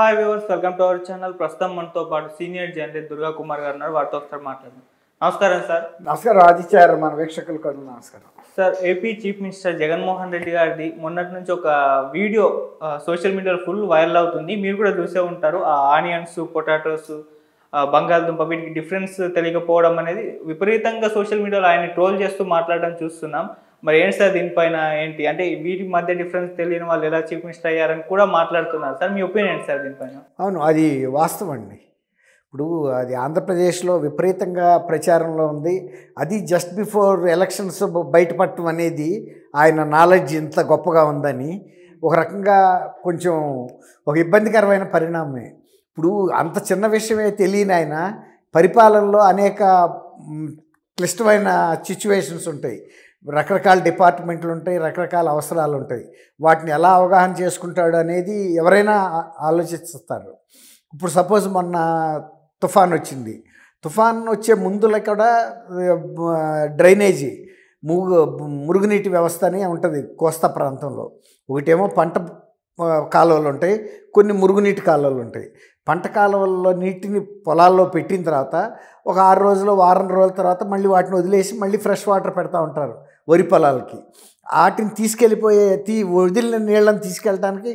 hi viewers welcome to our channel ప్రస్తుతం మనతో పాటు సీనియర్ జర్నలిస్ట్ దుర్గా కుమార్ గారు ఉన్నారు వారితో ఒకసారి మాట్లాడదాం నమస్కారం సార్ నమస్కారం ఆదిత్యారు మన వీక్షకులకు నమస్కారం sir AP chief minister Jaganmohan Reddy గారిది మొన్నటి నుంచి ఒక వీడియో సోషల్ మీడియాలో ఫుల్ వైరల్ అవుతుంది మీరు కూడా చూసే ఉంటారు ఆ ఆనియన్స్ పొటాటోస్ బంగాళదుంప వీటికి డిఫరెన్స్ తెలియకపోవడం అనేది విపరీతంగా సోషల్ మీడియాలో ఆయన ట్రోల్ చేస్తూ మాట్లాడడం చూస్తున్నాం మరి ఏంటి సార్ దీనిపైన ఏంటి అంటే వీటి మధ్య డిఫరెన్స్ తెలియని వాళ్ళు ఎలా చీఫ్ మినిస్టర్ అయ్యారని కూడా మాట్లాడుతున్నారు సార్ మీ ఒపీనియన్ ఏంటి సార్ దీనిపైన అవును అది వాస్తవం అండి ఇప్పుడు అది ఆంధ్రప్రదేశ్లో విపరీతంగా ప్రచారంలో ఉంది అది జస్ట్ బిఫోర్ ఎలక్షన్స్ బయటపడటం అనేది ఆయన నాలెడ్జ్ ఇంత గొప్పగా ఉందని ఒక రకంగా కొంచెం ఒక ఇబ్బందికరమైన పరిణామమే ఇప్పుడు అంత చిన్న విషయమే తెలియని ఆయన పరిపాలనలో అనేక క్లిష్టమైన సిచ్యువేషన్స్ ఉంటాయి రకరకాల డిపార్ట్మెంట్లు ఉంటాయి రకరకాల అవసరాలు ఉంటాయి వాటిని ఎలా అవగాహన చేసుకుంటాడు అనేది ఎవరైనా ఆలోచిస్తారు ఇప్పుడు సపోజ్ మొన్న తుఫాన్ వచ్చింది తుఫాన్ వచ్చే ముందుల కూడా డ్రైనేజీ మురుగు మురుగునీటి వ్యవస్థ అని ఉంటుంది కోస్తా ప్రాంతంలో ఒకటేమో పంట కాలువలు ఉంటాయి కొన్ని మురుగునీటి కాలువలు ఉంటాయి పంట కాలువల్లో నీటిని పొలాల్లో పెట్టిన తర్వాత ఒక ఆరు రోజులు వారం రోజుల తర్వాత మళ్ళీ వాటిని వదిలేసి మళ్ళీ ఫ్రెష్ వాటర్ పెడతా ఉంటారు వరి పొలాలకి వాటిని తీసుకెళ్ళిపోయే తీ వదిలిన నీళ్ళని తీసుకెళ్ళడానికి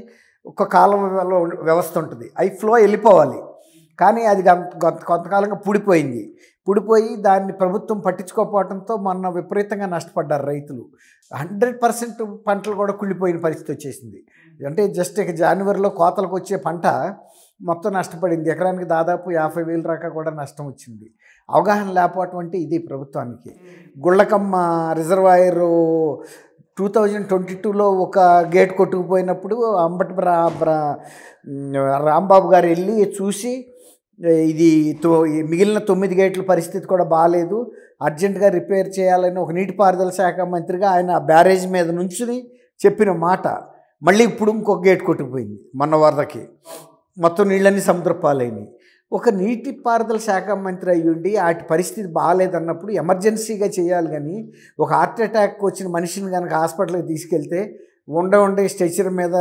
ఒక కాలం వ్యవస్థ ఉంటుంది అవి ఫ్లో వెళ్ళిపోవాలి కానీ అది కొంత కొంతకాలంగా పుడిపోయింది పుడిపోయి దాన్ని ప్రభుత్వం పట్టించుకోకపోవడంతో మొన్న విపరీతంగా నష్టపడ్డారు రైతులు హండ్రెడ్ పర్సెంట్ పంటలు కూడా కుళ్ళిపోయిన పరిస్థితి వచ్చేసింది అంటే జస్ట్ ఇక జనవరిలో కోతలకు వచ్చే పంట మొత్తం నష్టపడింది ఎకరానికి దాదాపు యాభై వేల దాకా కూడా నష్టం వచ్చింది అవగాహన లేకపోవటం అంటే ఇది ప్రభుత్వానికి Gundlakamma reservoir two thousand twenty టూలో ఒక గేట్ కొట్టుకుపోయినప్పుడు అంబటి రాంబాబు గారు వెళ్ళి చూసి ఇది మిగిలిన తొమ్మిది గేట్ల పరిస్థితి కూడా బాగాలేదు అర్జెంటుగా రిపేర్ చేయాలని ఒక నీటిపారుదల శాఖ మంత్రిగా ఆయన బ్యారేజ్ మీద నుంచుని చెప్పిన మాట మళ్ళీ ఇప్పుడు ఇంకొక గేట్ కొట్టుకుపోయింది మొన్న వరదకి మొత్తం నీళ్ళన్నీ సముద్రపాలైనవి ఒక నీటిపారుదల శాఖ మంత్రి ఉండి వాటి పరిస్థితి బాగాలేదన్నప్పుడు ఎమర్జెన్సీగా చేయాలి కానీ ఒక హార్ట్ అటాక్ వచ్చిన మనిషిని కనుక హాస్పిటల్కి తీసుకెళ్తే ఉండ ఉండే స్ట్రెచర్ మీద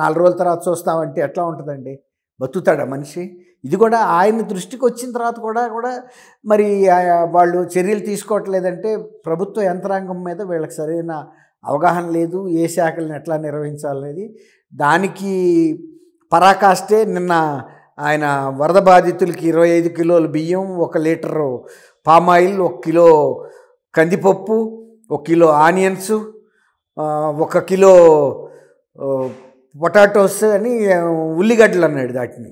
నాలుగు రోజుల తర్వాత చూస్తామంటే ఎట్లా ఉంటుందండి బతుకుతాడా మనిషి ఇది కూడా ఆయన దృష్టికి వచ్చిన తర్వాత కూడా కూడా మరి వాళ్ళు చర్యలు తీసుకోవట్లేదంటే ప్రభుత్వ యంత్రాంగం మీద వీళ్ళకి సరైన అవగాహన లేదు ఏ శాఖలను ఎట్లా నిర్వహించాలనేది దానికి పరాకాష్టే నిన్న ఆయన వరద బాధితులకి ఇరవై ఐదు కిలోల బియ్యం ఒక లీటరు పామాయిల్ ఒక కిలో కందిపప్పు ఒక కిలో ఆనియన్స్ ఒక కిలో పొటాటోస్ అని ఉల్లిగడ్డలు అన్నాడు వాటిని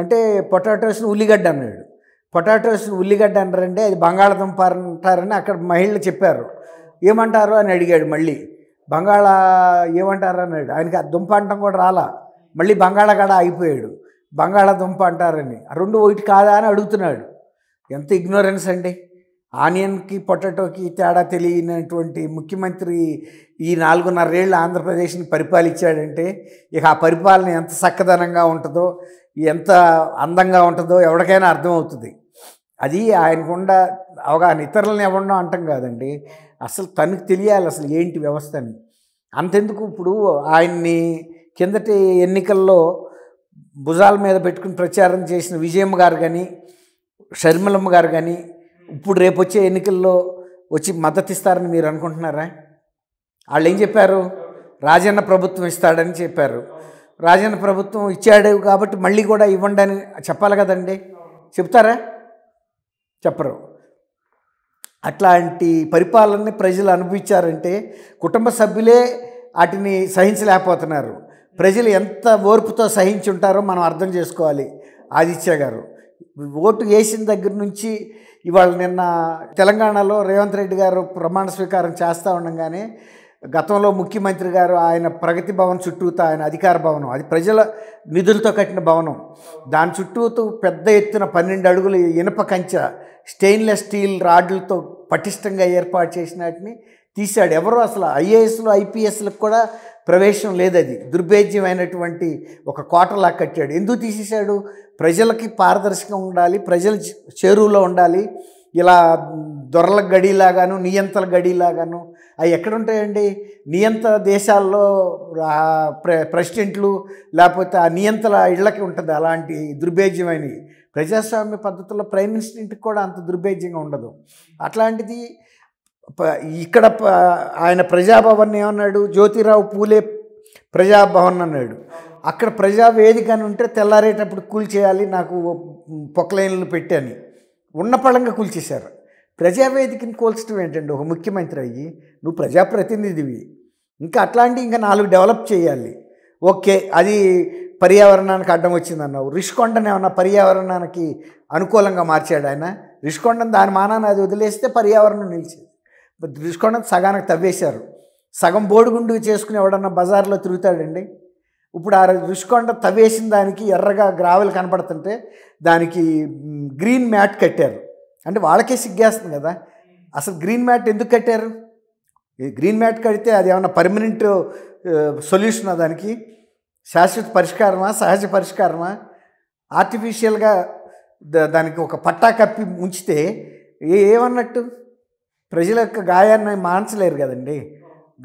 అంటే పొటాటోస్ని ఉల్లిగడ్డ అన్నాడు పొటాటోస్ని ఉల్లిగడ్డ అన్నారంటే అది బంగాళాదుంప అంటారని అక్కడ మహిళలు చెప్పారు ఏమంటారు అని అడిగాడు మళ్ళీ బంగాళ ఏమంటారు అన్నాడు ఆయనకి ఆ దుంప అంటాం కూడా రాలా మళ్ళీ బంగాళగడ అయిపోయాడు బంగాళాదుంప అంటారని రెండు ఒకటి కాదా అని అడుగుతున్నాడు ఎంత ఇగ్నోరెన్స్ అండి ఆనియన్కి పొటాటోకి తేడా తెలియనటువంటి ముఖ్యమంత్రి ఈ నాలుగున్నరేళ్ళు ఆంధ్రప్రదేశ్ని పరిపాలించాడంటే ఇక ఆ పరిపాలన ఎంత చక్కదనంగా ఉంటుందో ఎంత అందంగా ఉంటుందో ఎవరికైనా అర్థమవుతుంది అది ఆయనకుండా అవగాహన ఇతరులను ఎవరినో అంటాం కాదండి అసలు తనకు తెలియాలి అసలు ఏంటి వ్యవస్థ అని అంతెందుకు ఇప్పుడు ఆయన్ని కిందటి ఎన్నికల్లో భుజాల మీద పెట్టుకుని ప్రచారం చేసిన విజయమ్మ గారు కానీ షర్మిలమ్మ గారు కానీ ఇప్పుడు రేపు వచ్చే ఎన్నికల్లో వచ్చి మద్దతు ఇస్తారని మీరు అనుకుంటున్నారా వాళ్ళు ఏం చెప్పారు రాజన్న ప్రభుత్వం ఇస్తాడని చెప్పారు రాజన్న ప్రభుత్వం ఇచ్చాడు కాబట్టి మళ్ళీ కూడా ఇవ్వండి అని చెప్పాలి కదండి చెప్తారా చెప్పరు అట్లాంటి పరిపాలనని ప్రజలు అనుభవించారంటే కుటుంబ సభ్యులే వాటిని సహించలేకపోతున్నారు ప్రజలు ఎంత ఓర్పుతో సహించి ఉంటారో మనం అర్థం చేసుకోవాలి ఆదిత్య గారు ఓటు వేసిన దగ్గర నుంచి ఇవాళ నిన్న తెలంగాణలో రేవంత్ రెడ్డి గారు ప్రమాణ స్వీకారం చేస్తూ ఉండగానే గతంలో ముఖ్యమంత్రి గారు ఆయన ప్రగతి భవన్ చుట్టూత ఆయన అధికార భవనం అది ప్రజల నిధులతో కట్టిన భవనం దాని చుట్టూతో పెద్ద ఎత్తున పన్నెండు అడుగుల ఇనుప కంచె స్టెయిన్లెస్ స్టీల్ రాడ్లతో పటిష్టంగా ఏర్పాటు చేసిన వాటిని తీశాడు ఎవరు అసలు ఐఏఎస్లు ఐపీఎస్లకు కూడా ప్రవేశం లేదు అది దుర్భేద్యమైనటువంటి ఒక కోటలా కట్టాడు ఎందుకు తీసేశాడు ప్రజలకి పారదర్శకంగా ఉండాలి ప్రజలు చేరువులో ఉండాలి ఇలా దొరల గడిలాగాను నియంతల గడిలాగాను అవి ఎక్కడుంటాయండి నియంత దేశాల్లో ప్రెసిడెంట్లు లేకపోతే ఆ నియంతల ఇళ్ళకి ఉంటుంది అలాంటి దుర్భేజ్యమైనవి ప్రజాస్వామ్య పద్ధతుల్లో ప్రైమ్ మినిస్టర్కి కూడా అంత దుర్భేజ్యంగా ఉండదు అట్లాంటిది ఇక్కడ ఆయన ప్రజాభవన్ ఏమన్నాడు జ్యోతిరావు పూలే ప్రజాభవన్ అన్నాడు అక్కడ ప్రజావేదిక అని ఉంటే తెల్లారేటప్పుడు కూల్ చేయాలి నాకు పొక్లైన్లు పెట్టాను ఉన్నపళంగా కూల్చేశారు ప్రజావేదికని కూల్చడం ఏంటండి ఒక ముఖ్యమంత్రి అయ్యి నువ్వు ప్రజాప్రతినిధివి ఇంకా అట్లాంటి ఇంకా నాలుగు డెవలప్ చేయాలి ఓకే అది పర్యావరణానికి అడ్డం వచ్చిందన్నావు రిషికొండని ఏమన్నా పర్యావరణానికి అనుకూలంగా మార్చాడు ఆయన రిష్కొండను దాని మానాన్ని అది వదిలేస్తే పర్యావరణం నిలిచేది రిష్కొండను సగానికి తవ్వేశారు సగం బోడుగుండు చేసుకుని ఎవడన్నా బజార్లో తిరుగుతాడండి ఇప్పుడు ఆ రుషికొండ తవ్వేసిన దానికి ఎర్రగా గ్రావెల్ కనపడుతుంటే దానికి గ్రీన్ మ్యాట్ కట్టారు అంటే వాళ్ళకే సిగ్గేస్తుంది కదా అసలు గ్రీన్ మ్యాట్ ఎందుకు కట్టారు గ్రీన్ మ్యాట్ కడితే అది ఏమన్నా పర్మనెంట్ సొల్యూషనా దానికి శాశ్వత పరిష్కారమా సహజ పరిష్కారమా ఆర్టిఫిషియల్గా దానికి ఒక పట్టా కప్పి ఉంచితే ఏమన్నట్టు ప్రజల యొక్క గాయాన్ని మాన్చలేరు కదండి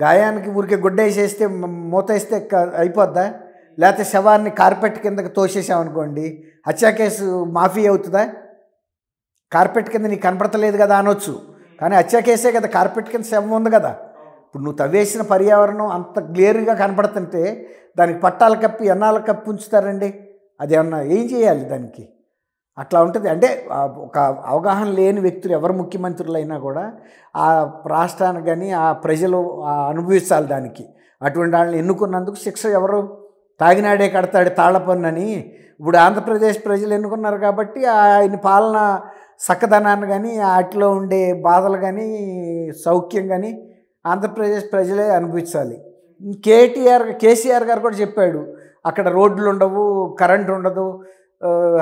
గాయానికి ఊరికే గుడ్డేసేస్తే మూతేస్తే అయిపోద్దా లేకపోతే శవాన్ని కార్పెట్ కిందకి తోసేసామనుకోండి హత్యా కేసు మాఫీ అవుతుందా కార్పెట్ కింద నీకు కనపడతలేదు కదా అనొచ్చు కానీ హత్యా కేసే కదా కార్పెట్ కింద శవం ఉంది కదా ఇప్పుడు నువ్వు తవ్వేసిన పర్యావరణం అంత క్లియర్గా కనపడుతుంటే దానికి పట్టాల కప్పి ఎన్నాల కప్పి ఉంచుతారండి అది ఏమన్నా ఏం చేయాలి దానికి అట్లా ఉంటుంది అంటే ఒక అవగాహన లేని వ్యక్తులు ఎవరు ముఖ్యమంత్రులు అయినా కూడా ఆ రాష్ట్రానికి కానీ ఆ ప్రజలు అనుభవించాలి దానికి అటువంటి వాళ్ళని ఎన్నుకున్నందుకు శిక్ష ఎవరు తాగినాడే కడతాడు తాళపన్నని ఇప్పుడు ఆంధ్రప్రదేశ్ ప్రజలు ఎన్నుకున్నారు కాబట్టి ఆయన పాలన చక్కదనాన్ని కానీ వాటిలో ఉండే బాధలు కానీ సౌఖ్యం కానీ ఆంధ్రప్రదేశ్ ప్రజలే అనుభవించాలి కేటీఆర్ కేసీఆర్ గారు కూడా చెప్పాడు అక్కడ రోడ్లు ఉండవు కరెంట్ ఉండదు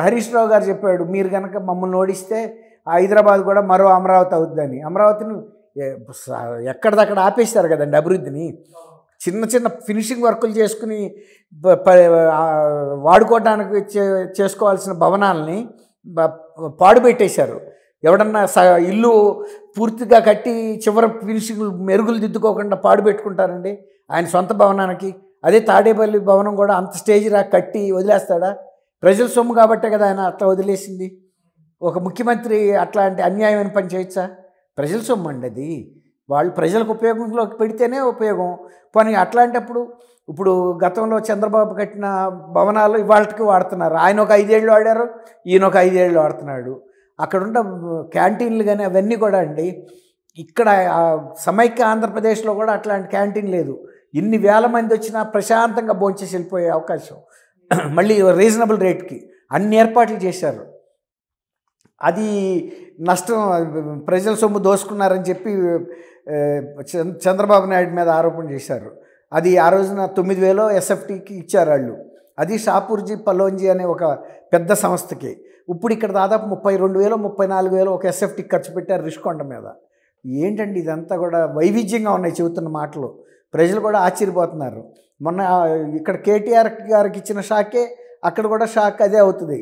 హరీష్ రావు గారు చెప్పాడు మీరు కనుక మమ్మల్ని ఓడిస్తే హైదరాబాద్ కూడా మరో అమరావతి అవుద్దని అమరావతిని ఎక్కడిదక్కడ ఆపేస్తారు కదండి అభివృద్ధిని చిన్న చిన్న ఫినిషింగ్ వర్కులు చేసుకుని వాడుకోవడానికి చేసుకోవాల్సిన భవనాలని పాడు పెట్టేశారు ఎవడన్నా స ఇల్లు పూర్తిగా కట్టి చివరి ఫినిషింగ్ మెరుగులు దిద్దుకోకుండా పాడు పెట్టుకుంటారండి ఆయన సొంత భవనానికి అదే తాడేపల్లి భవనం కూడా అంత స్టేజ్ రా కట్టి వదిలేస్తాడా ప్రజల సొమ్ము కాబట్టే కదా ఆయన అట్లా వదిలేసింది ఒక ముఖ్యమంత్రి అట్లాంటి అన్యాయమైన పని చేయొచ్చా ప్రజల సొమ్ము అండి అది వాళ్ళు ప్రజలకు ఉపయోగంలోకి పెడితేనే ఉపయోగం పని అట్లాంటప్పుడు ఇప్పుడు గతంలో చంద్రబాబు కట్టిన భవనాలు ఇవాళకి వాడుతున్నారు ఆయన ఒక ఐదేళ్ళు వాడారు ఈయన ఒక ఐదేళ్ళు వాడుతున్నాడు అక్కడున్న క్యాంటీన్లు కానీ అవన్నీ కూడా అండి ఇక్కడ సమైక్య ఆంధ్రప్రదేశ్లో కూడా అట్లాంటి క్యాంటీన్ లేదు ఇన్ని వేల మంది వచ్చినా ప్రశాంతంగా భోంచేసి వెళ్ళిపోయే అవకాశం మళ్ళీ రీజనబుల్ రేట్కి అన్ని ఏర్పాట్లు చేశారు అది నష్టం ప్రజల సొమ్ము దోసుకున్నారని చెప్పి చంద్రబాబు నాయుడు మీద ఆరోపణ చేశారు అది ఆ రోజున తొమ్మిది వేలో ఎస్ఎఫ్టీకి ఇచ్చారు వాళ్ళు అది షాపూర్జీ పలోంజీ అనే ఒక పెద్ద సంస్థకి ఇప్పుడు ఇక్కడ దాదాపు ముప్పై రెండు వేలు ముప్పై నాలుగు వేలు ఒక ఎస్ఎఫ్టీకి ఖర్చు పెట్టారు రిష్కొండ మీద ఏంటండి ఇదంతా కూడా వైవిధ్యంగా ఉన్నాయి చెబుతున్న మాటలు ప్రజలు కూడా ఆశ్చర్యపోతున్నారు మొన్న ఇక్కడ కేటీఆర్ గారికి ఇచ్చిన షాకే అక్కడ కూడా షాక్ అదే అవుతుంది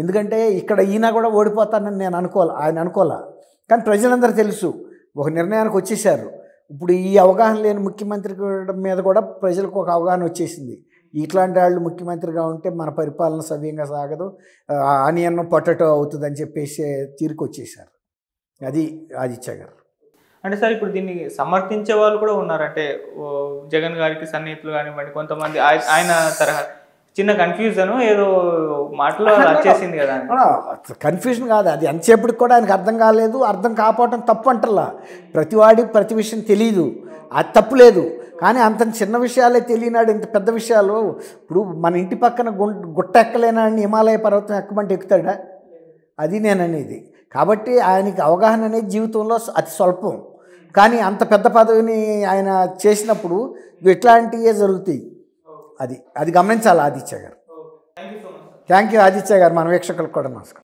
ఎందుకంటే ఇక్కడ ఈయన కూడా ఓడిపోతానని నేను అనుకోవాలి ఆయన అనుకోలే కానీ ప్రజలందరూ తెలుసు ఒక నిర్ణయానికి వచ్చేసారు ఇప్పుడు ఈ అవగాహన లేని ముఖ్యమంత్రి మీద కూడా ప్రజలకు ఒక అవగాహన వచ్చేసింది ఇట్లాంటి వాళ్ళు ముఖ్యమంత్రిగా ఉంటే మన పరిపాలన సవ్యంగా సాగదు ఆనియన్ పొట్టటో అవుతుందని చెప్పేసి తీరుకొచ్చేసారు అది ఆదిత్య గారు అంటే సార్ ఇప్పుడు దీన్ని సమర్థించే వాళ్ళు కూడా ఉన్నారు అంటే జగన్ గారికి సన్నిహితులు కానివ్వండి కొంతమంది ఆయన తరహా చిన్న కన్ఫ్యూజన్ ఏదో మాటలో వచ్చేసింది కదా కన్ఫ్యూజన్ కాదు అది ఎంతసేపటికి కూడా ఆయనకు అర్థం కాలేదు అర్థం కాకపోవటం తప్పు అంటలా ప్రతివాడి ప్రతి విషయం తెలియదు అది తప్పు లేదు కానీ అంత చిన్న విషయాలే తెలియనాడు ఇంత పెద్ద విషయాలు ఇప్పుడు మన ఇంటి పక్కన గుట్ట ఎక్కలేనాడని హిమాలయ పర్వతం ఎక్కమంటే ఎక్కుతాడా అది నేననేది కాబట్టి ఆయనకి అవగాహన అనేది జీవితంలో అతి స్వల్పం కానీ అంత పెద్ద పదవిని ఆయన చేసినప్పుడు ఇట్లాంటివే జరుగుతాయి అది అది గమనించాలి ఆదిత్య గారు థ్యాంక్ యూ ఆదిత్య గారు మన వీక్షకులకు కూడా నమస్కారం